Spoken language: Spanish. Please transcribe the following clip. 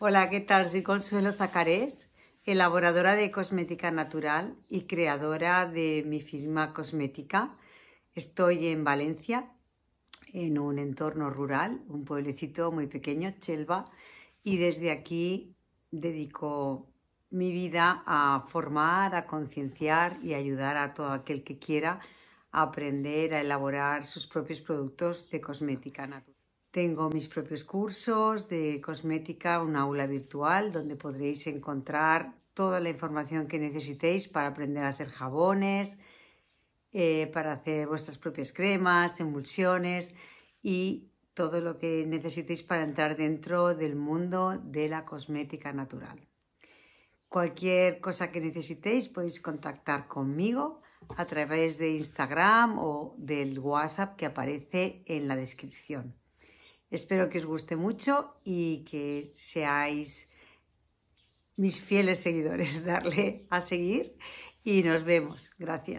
Hola, ¿qué tal? Soy Consuelo Zacarés, elaboradora de cosmética natural y creadora de mi firma cosmética. Estoy en Valencia, en un entorno rural, un pueblecito muy pequeño, Chelva, y desde aquí dedico mi vida a formar, a concienciar y ayudar a todo aquel que quiera aprender a elaborar sus propios productos de cosmética natural. Tengo mis propios cursos de cosmética, un aula virtual donde podréis encontrar toda la información que necesitéis para aprender a hacer jabones, eh, para hacer vuestras propias cremas, emulsiones y todo lo que necesitéis para entrar dentro del mundo de la cosmética natural. Cualquier cosa que necesitéis podéis contactar conmigo a través de Instagram o del WhatsApp que aparece en la descripción. Espero que os guste mucho y que seáis mis fieles seguidores. Darle a seguir y nos vemos. Gracias.